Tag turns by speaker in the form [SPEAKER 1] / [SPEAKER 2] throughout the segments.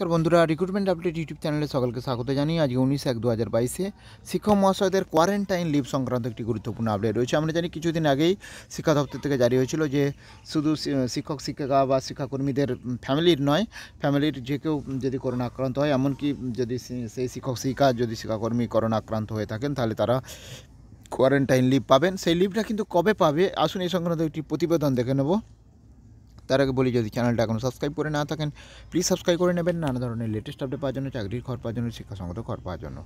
[SPEAKER 1] নমস্কার বন্ধুরা recruitment update YouTube চ্যানেলে সকলকে স্বাগত জানি আজ উনিশ এক দু হাজার বাইশে শিক্ষক মহাশয়দের কোয়ারেন্টাইন লিভ সংক্রান্ত একটি গুরুত্বপূর্ণ আপডেট রয়েছে আমরা জানি কিছুদিন আগেই শিক্ষা দপ্তর থেকে জারি হয়েছিল যে শুধু শিক্ষক শিক্ষিকা বা শিক্ষাকর্মীদের ফ্যামিলির নয় ফ্যামিলির যে কেউ যদি করোনা আক্রান্ত হয় এমনকি যদি সেই শিক্ষক শিক্ষিকা যদি শিক্ষাকর্মী করোনা আক্রান্ত হয়ে থাকেন তাহলে তারা কোয়ারেন্টাইন লিভ পাবেন সেই লিভটা কিন্তু কবে পাবে আসুন এই সংক্রান্ত একটি প্রতিবেদন দেখে নেব তার আগে বলি যদি চ্যানেলটা এখনও সাবস্ক্রাইব করে না থাকেন প্লিজ সাবস্ক্রাইব করে নেবেন নানা ধরনের লেটেস্ট আপডেট পাওয়ার জন্য চাকরির খর পাওয়ার জন্য শিক্ষা সংক্রান্ত খর পাওয়ার জন্য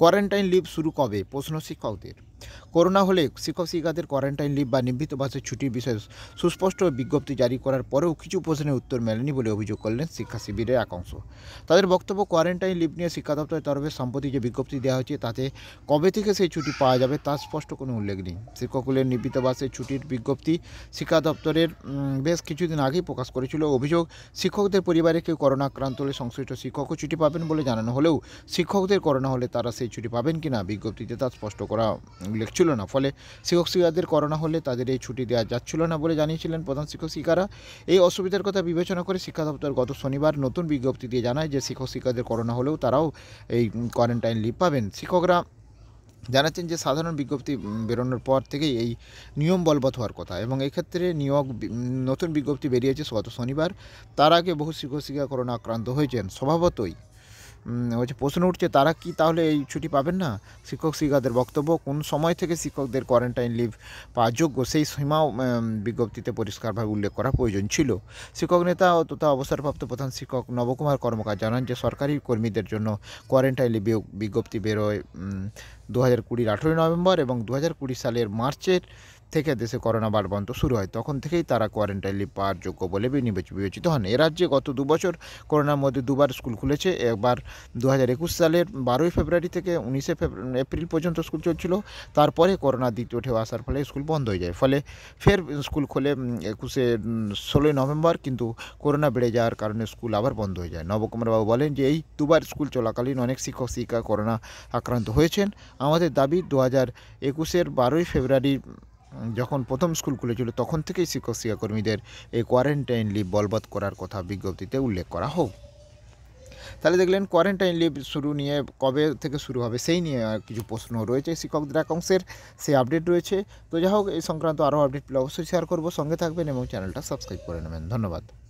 [SPEAKER 1] কোয়ারেন্টাইন লিভ শুরু কবে প্রশ্ন শিক্ষকদের করোনা হলে শিক্ষক শিক্ষিকাদের কোয়ারেন্টাইন লিভ বা নিবৃত বাসের ছুটির বিষয়ে সুস্পষ্ট বিজ্ঞপ্তি জারি করার পরেও কিছু প্রশ্নের উত্তর মেলেনি বলে অভিযোগ করলেন শিক্ষা শিবিরের একাংশ তাদের বক্তব্য কোয়ারেন্টাইন লিভ নিয়ে শিক্ষা দপ্তরের তরফে সম্প্রতি যে বিজ্ঞপ্তি দেওয়া হয়েছে তাতে কবে থেকে সেই ছুটি পাওয়া যাবে তা স্পষ্ট কোনো উল্লেখ নেই শিক্ষকগুলের নিবৃত বাসের ছুটির বিজ্ঞপ্তি শিক্ষা দপ্তরের বেশ কিছুদিন আগেই প্রকাশ করেছিল অভিযোগ শিক্ষকদের পরিবারে কেউ করোনা আক্রান্ত হলে সংশ্লিষ্ট শিক্ষকও ছুটি পাবেন বলে জানানো হলেও শিক্ষকদের করোনা হলে তারা সেই ছুটি পাবেন কিনা বিজ্ঞপ্তিতে তা স্পষ্ট করা উল্লেখ ছিল না ফলে শিক্ষক শিক্ষিকাদের করোনা হলে তাদের এই ছুটি দেওয়া যাচ্ছিল না বলে জানিয়েছিলেন প্রধান শিক্ষক শিক্ষিকারা এই অসুবিধার কথা বিবেচনা করে শিক্ষা দপ্তর গত শনিবার নতুন বিজ্ঞপ্তি দিয়ে জানায় যে শিক্ষক শিক্ষিকাদের করোনা হলেও তারাও এই কোয়ারেন্টাইন লিভ পাবেন শিক্ষকরা জানাচ্ছেন যে সাধারণ বিজ্ঞপ্তি বেরোনোর পর থেকেই এই নিয়ম বলবৎ হওয়ার কথা এবং এক্ষেত্রে নিয়োগ নতুন বিজ্ঞপ্তি বেরিয়েছে গত শনিবার তার আগে বহু শিক্ষক শিক্ষা করোনা আক্রান্ত হয়েছেন স্বভাবতই হচ্ছে প্রশ্ন উঠছে তারা কি তাহলে এই ছুটি পাবেন না শিক্ষক শিক্ষিকাদের বক্তব্য কোন সময় থেকে শিক্ষকদের কোয়ারেন্টাইন লিভ পাওয়া যোগ্য সেই সীমাও বিজ্ঞপ্তিতে পরিষ্কারভাবে উল্লেখ করা প্রয়োজন ছিল শিক্ষক নেতা ও তথা অবসরপ্রাপ্ত প্রধান শিক্ষক নবকুমার কর্মকার জানান যে সরকারি কর্মীদের জন্য কোয়ারেন্টাইন লিভ বিজ্ঞপ্তি বেরোয় দু হাজার কুড়ির আঠেরোই নভেম্বর এবং দু হাজার কুড়ি সালের মার্চের থেকে দেশে করোনা বাড়বন্ত শুরু হয় তখন থেকেই তারা কোয়ারেন্টাইন লিভ পাওয়ার যোগ্য বলে বিবেচিত হন এ রাজ্যে গত দুবছর করোনার মধ্যে দুবার স্কুল খুলেছে একবার দু হাজার একুশ সালের বারোই ফেব্রুয়ারি থেকে উনিশে এপ্রিল পর্যন্ত স্কুল চলছিল তারপরে করোনা দ্বিতীয় ঢেউ আসার ফলে স্কুল বন্ধ হয়ে যায় ফলে ফের স্কুল খোলে একুশে ষোলোই নভেম্বর কিন্তু করোনা বেড়ে যাওয়ার কারণে স্কুল আবার বন্ধ হয়ে যায় নবকুমারবাবু বলেন যে এই দুবার স্কুল চলাকালীন অনেক শিক্ষক শিক্ষিকা করোনা আক্রান্ত হয়েছেন আমাদের দাবি দু হাজার একুশের বারোই ফেব্রুয়ারি যখন প্রথম স্কুল খুলেছিল তখন থেকেই শিক্ষক শিক্ষাকর্মীদের এই কোয়ারেন্টাইন লিভ বলবৎ করার কথা বিজ্ঞপ্তিতে উল্লেখ করা হোক তাহলে দেখলেন কোয়ারেন্টাইন লিভ শুরু নিয়ে কবে থেকে শুরু হবে সেই নিয়ে কিছু প্রশ্ন রয়েছে শিক্ষকদের একাংশের সেই আপডেট রয়েছে তো যাই হোক এই সংক্রান্ত আরও আপডেট পেলে অবশ্যই শেয়ার করবো সঙ্গে থাকবেন এবং চ্যানেলটা সাবস্ক্রাইব করে নেবেন ধন্যবাদ